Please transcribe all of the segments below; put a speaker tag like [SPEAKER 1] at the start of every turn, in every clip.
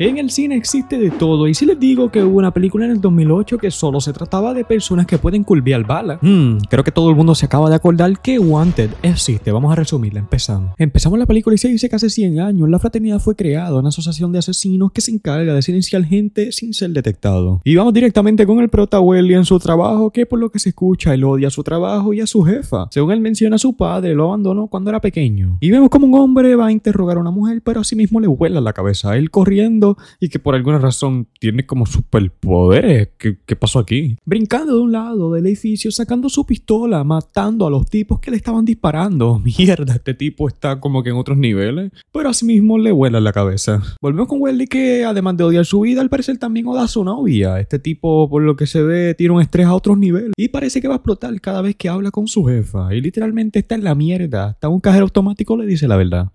[SPEAKER 1] En el cine existe de todo y si les digo que hubo una película en el 2008 que solo se trataba de personas que pueden al balas hmm, creo que todo el mundo se acaba de acordar que Wanted existe. Vamos a resumirla, empezamos. Empezamos la película y se dice que hace 100 años la fraternidad fue creada, una asociación de asesinos que se encarga de silenciar gente sin ser detectado. Y vamos directamente con el prota Welly en su trabajo que por lo que se escucha él odia su trabajo y a su jefa. Según él menciona a su padre, lo abandonó cuando era pequeño. Y vemos como un hombre va a interrogar a una mujer pero a sí mismo le vuela la cabeza, él corriendo y que por alguna razón tiene como superpoderes. ¿Qué, pasó aquí? Brincando de un lado del edificio, sacando su pistola, matando a los tipos que le estaban disparando. Mierda, este tipo está como que en otros niveles. Pero asimismo le vuela la cabeza. Volvemos con Welly que además de odiar su vida, al parecer también odia a su novia. Este tipo, por lo que se ve, tiene un estrés a otros niveles. Y parece que va a explotar cada vez que habla con su jefa. Y literalmente está en la mierda. Hasta un cajero automático le dice la verdad.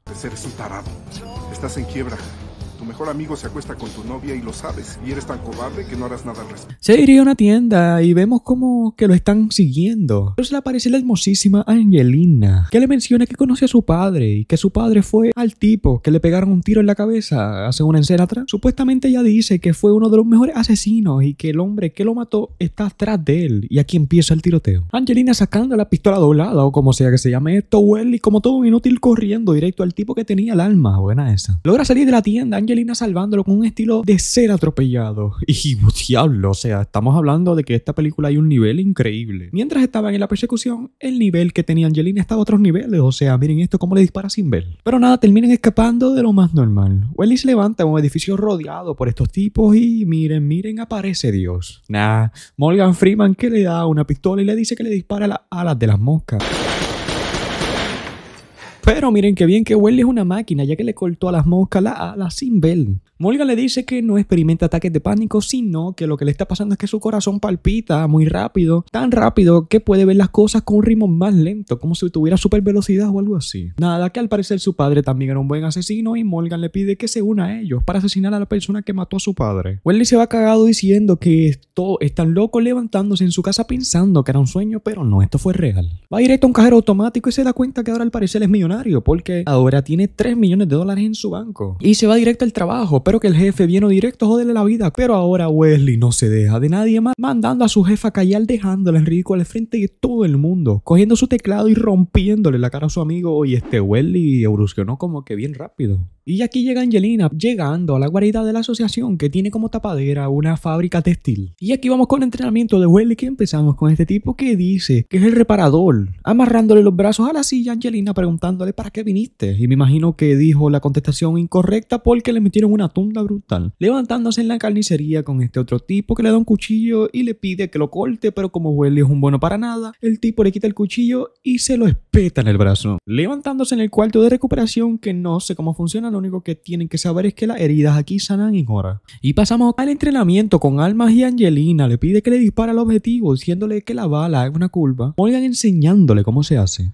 [SPEAKER 1] Estás en quiebra mejor amigo se acuesta con tu novia y lo sabes, y eres tan cobarde que no harás nada al respecto. Se iría a una tienda y vemos como que lo están siguiendo. Entonces le aparece la hermosísima Angelina, que le menciona que conoce a su padre y que su padre fue al tipo que le pegaron un tiro en la cabeza hace una encena atrás. Supuestamente ella dice que fue uno de los mejores asesinos y que el hombre que lo mató está atrás de él, y aquí empieza el tiroteo. Angelina sacando la pistola doblada o como sea que se llame esto, y como todo un inútil corriendo directo al tipo que tenía el alma. Buena esa. Logra salir de la tienda, Angelina salvándolo con un estilo de ser atropellado. Y diablo, o sea, estamos hablando de que esta película hay un nivel increíble. Mientras estaban en la persecución, el nivel que tenía Angelina estaba a otros niveles. O sea, miren esto, cómo le dispara sin ver. Pero nada, terminan escapando de lo más normal. Welly se levanta en un edificio rodeado por estos tipos y miren, miren, aparece Dios. Nah, Morgan Freeman que le da una pistola y le dice que le dispara las alas de las moscas. Pero miren qué bien que Welly es una máquina, ya que le cortó a las moscas la ala sin ver. Morgan le dice que no experimenta ataques de pánico, sino que lo que le está pasando es que su corazón palpita muy rápido, tan rápido que puede ver las cosas con un ritmo más lento, como si tuviera super velocidad o algo así. Nada, que al parecer su padre también era un buen asesino y Morgan le pide que se una a ellos para asesinar a la persona que mató a su padre. Welly se va cagado diciendo que es están locos levantándose en su casa pensando que era un sueño, pero no, esto fue real. Va directo a un cajero automático y se da cuenta que ahora al parecer es millonario porque ahora tiene 3 millones de dólares en su banco y se va directo al trabajo, pero que el jefe vino directo a joderle la vida. Pero ahora Wesley no se deja de nadie más, mandando a su jefa a callar, dejándola en ridículo al frente de todo el mundo, cogiendo su teclado y rompiéndole la cara a su amigo. Y este Wesley evolucionó como que bien rápido. Y aquí llega Angelina, llegando a la guarida de la asociación que tiene como tapadera una fábrica textil. Y aquí vamos con el entrenamiento de Wesley que empezamos con este tipo que dice que es el reparador, amarrándole los brazos a la silla Angelina preguntando para qué viniste. Y me imagino que dijo la contestación incorrecta porque le metieron una tunda brutal. Levantándose en la carnicería con este otro tipo que le da un cuchillo y le pide que lo corte, pero como Welly es un bueno para nada, el tipo le quita el cuchillo y se lo espeta en el brazo. Levantándose en el cuarto de recuperación que no sé cómo funciona, lo único que tienen que saber es que las heridas aquí sanan en horas. Y pasamos al entrenamiento con Almas y Angelina, le pide que le dispara al objetivo, diciéndole que la bala es una curva. Oigan enseñándole cómo se hace.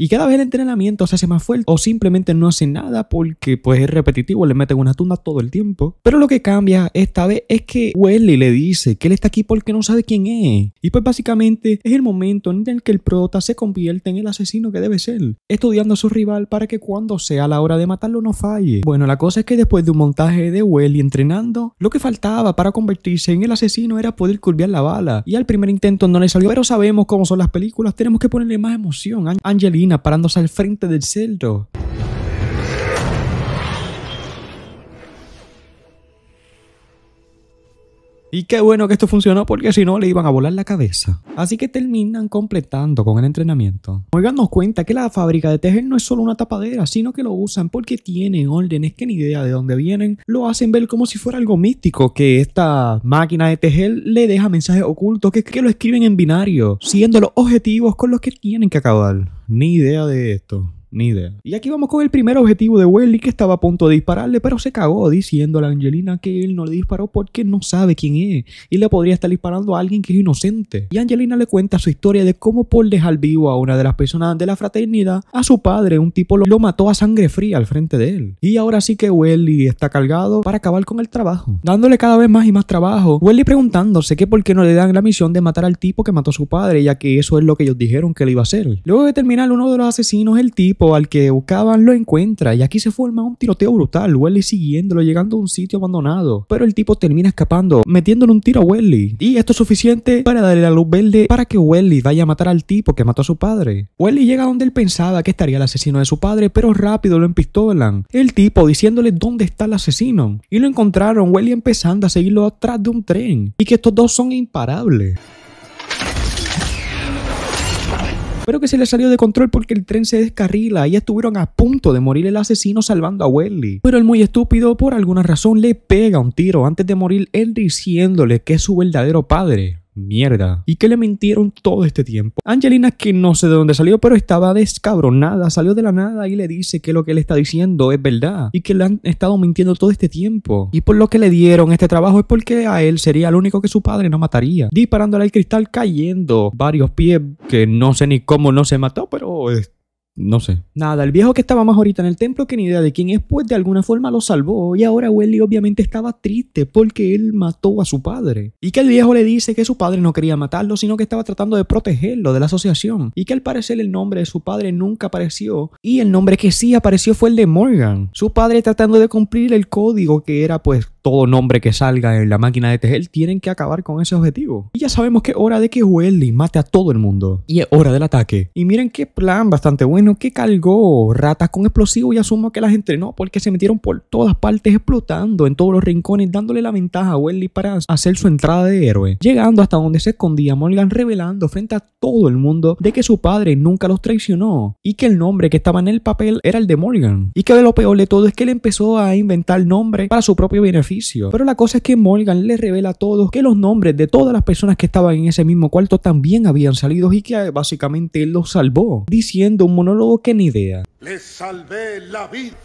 [SPEAKER 1] Y cada vez el entrenamiento se hace más fuerte o simplemente no hace nada porque pues es repetitivo, le meten una tunda todo el tiempo. Pero lo que cambia esta vez es que Welly le dice que él está aquí porque no sabe quién es. Y pues básicamente es el momento en el que el prota se convierte en el asesino que debe ser, estudiando a su rival para que cuando sea la hora de matarlo no falle. Bueno, la cosa es que después de un montaje de Welly entrenando, lo que faltaba para convertirse en el asesino era poder curviar la bala. Y al primer intento no le salió, pero sabemos cómo son las películas, tenemos que ponerle más emoción. Angelina parándose al frente del celdo. Y qué bueno que esto funcionó porque si no le iban a volar la cabeza. Así que terminan completando con el entrenamiento. Oigan, nos cuenta que la fábrica de tejer no es solo una tapadera, sino que lo usan porque tienen órdenes que ni idea de dónde vienen. Lo hacen ver como si fuera algo místico, que esta máquina de tejer le deja mensajes ocultos que, que lo escriben en binario, siendo los objetivos con los que tienen que acabar. Ni idea de esto. Ni idea. Y aquí vamos con el primer objetivo de Welly que estaba a punto de dispararle, pero se cagó diciendo a Angelina que él no le disparó porque no sabe quién es y le podría estar disparando a alguien que es inocente. Y Angelina le cuenta su historia de cómo por dejar vivo a una de las personas de la fraternidad, a su padre, un tipo lo, mató a sangre fría al frente de él. Y ahora sí que Welly está cargado para acabar con el trabajo, dándole cada vez más y más trabajo. Welly preguntándose que por qué no le dan la misión de matar al tipo que mató a su padre, ya que eso es lo que ellos dijeron que le iba a hacer. Luego de terminar uno de los asesinos, el tipo al que buscaban lo encuentra y aquí se forma un tiroteo brutal, Welly siguiéndolo, llegando a un sitio abandonado, pero el tipo termina escapando, metiéndole un tiro a Welly. Y esto es suficiente para darle la luz verde para que Welly vaya a matar al tipo que mató a su padre. Welly llega donde él pensaba que estaría el asesino de su padre, pero rápido lo empistolan. El tipo diciéndole dónde está el asesino. Y lo encontraron Welly empezando a seguirlo atrás de un tren. Y que estos dos son imparables. pero que se le salió de control porque el tren se descarrila y estuvieron a punto de morir el asesino salvando a Welly. Pero el muy estúpido por alguna razón le pega un tiro antes de morir él diciéndole que es su verdadero padre mierda y que le mintieron todo este tiempo. Angelina, que no sé de dónde salió, pero estaba descabronada, salió de la nada y le dice que lo que él está diciendo es verdad y que le han estado mintiendo todo este tiempo. Y por lo que le dieron este trabajo es porque a él sería el único que su padre no mataría, disparándole al cristal cayendo varios pies que no sé ni cómo no se mató, pero no sé. Nada, el viejo que estaba más ahorita en el templo que ni idea de quién es, pues de alguna forma lo salvó. Y ahora Welly obviamente estaba triste porque él mató a su padre. Y que el viejo le dice que su padre no quería matarlo, sino que estaba tratando de protegerlo de la asociación. Y que al parecer el nombre de su padre nunca apareció. Y el nombre que sí apareció fue el de Morgan. Su padre tratando de cumplir el código que era pues todo nombre que salga en la máquina de tejer, tienen que acabar con ese objetivo. Y ya sabemos que es hora de que Welly mate a todo el mundo. Y es hora del ataque. Y miren qué plan bastante bueno que cargó ratas con explosivos y asumo que las entrenó porque se metieron por todas partes explotando en todos los rincones dándole la ventaja a Welly para hacer su entrada de héroe. Llegando hasta donde se escondía Morgan revelando frente a todo el mundo de que su padre nunca los traicionó y que el nombre que estaba en el papel era el de Morgan. Y que lo peor de todo es que él empezó a inventar nombres para su propio beneficio pero la cosa es que Morgan le revela a todos que los nombres de todas las personas que estaban en ese mismo cuarto también habían salido y que eh, básicamente él los salvó, diciendo un monólogo que ni idea. Les salvé la vida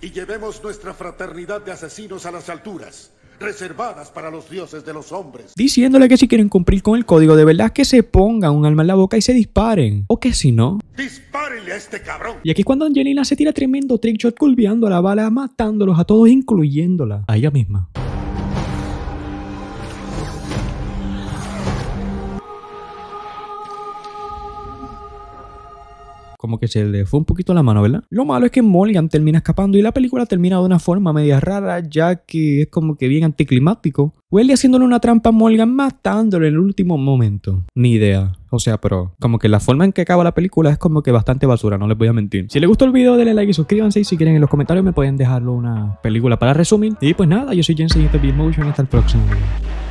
[SPEAKER 1] y llevemos nuestra fraternidad de asesinos a las alturas reservadas para los dioses de los hombres. Diciéndole que si quieren cumplir con el código de verdad que se pongan un alma en la boca y se disparen. O que si no... ¡Dispárenle a este cabrón! Y aquí cuando Angelina se tira tremendo trickshot culbeando a la bala, matándolos a todos, incluyéndola a ella misma. como que se le fue un poquito la mano, ¿verdad? Lo malo es que Mulligan termina escapando y la película termina de una forma media rara, ya que es como que bien anticlimático. Welly haciéndole una trampa a Mulligan, matándolo en el último momento. Ni idea. O sea, pero como que la forma en que acaba la película es como que bastante basura, no les voy a mentir. Si les gustó el video, denle like y suscríbanse. Y si quieren en los comentarios me pueden dejarlo una película para resumir. Y pues nada, yo soy Jensen y Motion. Hasta el próximo video.